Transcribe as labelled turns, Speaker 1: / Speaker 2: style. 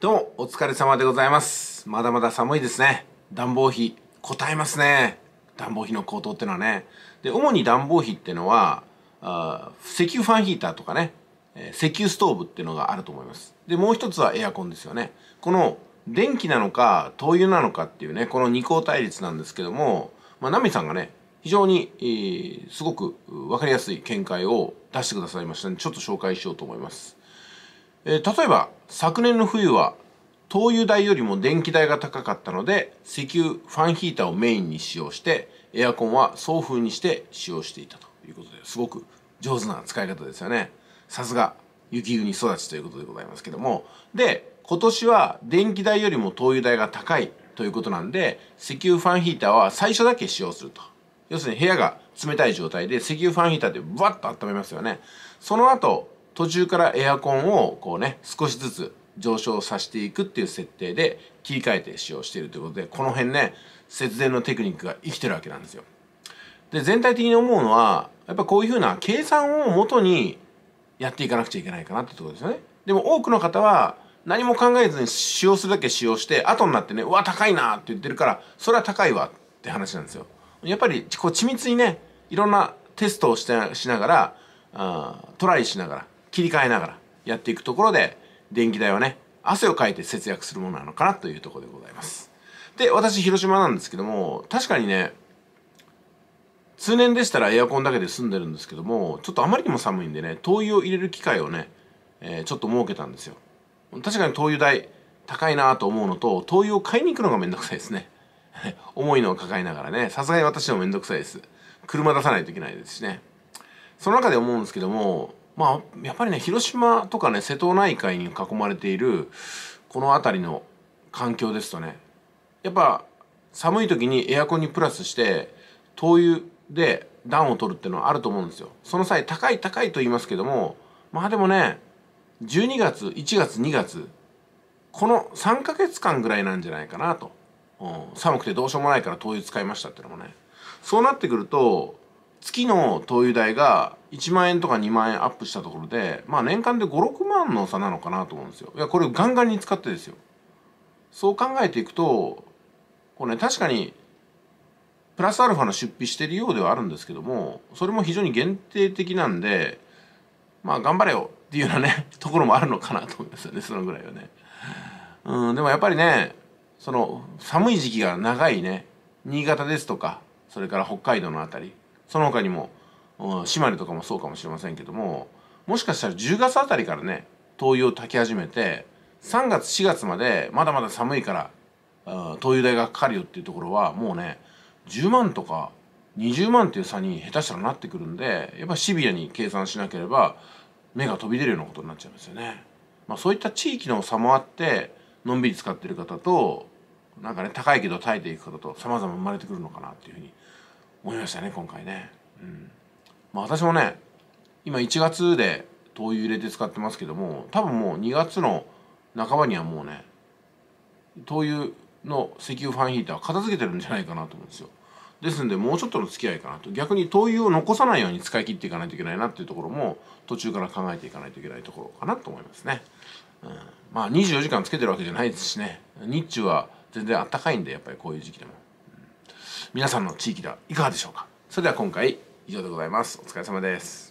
Speaker 1: どうも、お疲れ様でございます。まだまだ寒いですね。暖房費、こたえますね。暖房費の高騰ってのはね。で、主に暖房費ってのは、あ石油ファンヒーターとかね、え石油ストーブっていうのがあると思います。で、もう一つはエアコンですよね。この電気なのか灯油なのかっていうね、この二項対立なんですけども、まあ、ナミさんがね、非常に、えー、すごく分かりやすい見解を出してくださいましたので、ちょっと紹介しようと思います。えー、例えば昨年の冬は灯油代よりも電気代が高かったので石油ファンヒーターをメインに使用してエアコンは送風にして使用していたということですごく上手な使い方ですよねさすが雪国育ちということでございますけどもで今年は電気代よりも灯油代が高いということなんで石油ファンヒーターは最初だけ使用すると要するに部屋が冷たい状態で石油ファンヒーターでバッと温めますよねその後途中からエアコンをこうね少しずつ上昇させていくっていう設定で切り替えて使用しているということでこの辺ね節電のテクニックが生きてるわけなんですよ。で全体的に思うのはやっぱこういうふうな計算をもとにやっていかなくちゃいけないかなってとこですよね。でも多くの方は何も考えずに使用するだけ使用して後になってねうわ高いなって言ってるからそれは高いわって話なんですよ。やっぱりこう緻密にねいろんなテストをしてしながらあトライしながら切り替えながらやっていくところで電気代はね汗をかいて節約するものなのかなというところでございますで私広島なんですけども確かにね通年でしたらエアコンだけで済んでるんですけどもちょっとあまりにも寒いんでね灯油を入れる機会をね、えー、ちょっと設けたんですよ確かに灯油代高いなと思うのと灯油を買いに行くのがめんどくさいですね重 いのを抱えながらねさすがに私もめんどくさいです車出さないといけないですしねその中で思うんですけどもまあやっぱりね広島とかね瀬戸内海に囲まれているこの辺りの環境ですとねやっぱ寒い時にエアコンにプラスして灯油で暖を取るっていうのはあると思うんですよその際高い高いと言いますけどもまあでもね12月1月2月この3ヶ月間ぐらいなんじゃないかなと、うん、寒くてどうしようもないから灯油使いましたっていうのもねそうなってくると月の灯油代が1万円とか2万円アップしたところで、まあ年間で5、6万の差なのかなと思うんですよ。いや、これガンガンに使ってですよ。そう考えていくと、こうね、確かに、プラスアルファの出費してるようではあるんですけども、それも非常に限定的なんで、まあ頑張れよっていうようなね、ところもあるのかなと思いますよね、そのぐらいはね。うん、でもやっぱりね、その寒い時期が長いね、新潟ですとか、それから北海道の辺り、その他にも島根とかもそうかもしれませんけどももしかしたら10月あたりからね灯油を炊き始めて3月4月までまだまだ寒いから灯油代がかかるよっていうところはもうね10万とか20万っていう差に下手したらなってくるんでやっぱシビアに計算しなければ目が飛び出るようなことになっちゃいますよね。まあ、そういった地域の差もあってのんびり使ってる方となんかね高いけど耐えていく方と様々生まれてくるのかなっていうふうに思いましたね今回ね、うんまあ、私もね今1月で灯油入れて使ってますけども多分もう2月の半ばにはもうね灯油の石油ファンヒーター片付けてるんじゃないかなと思うんですよですんでもうちょっとの付き合いかなと逆に灯油を残さないように使い切っていかないといけないなっていうところも途中から考えていかないといけないところかなと思いますね、うん、まあ24時間つけてるわけじゃないですしね日中は全然あったかいんでやっぱりこういう時期でも皆さんの地域ではいかがでしょうかそれでは今回以上でございますお疲れ様です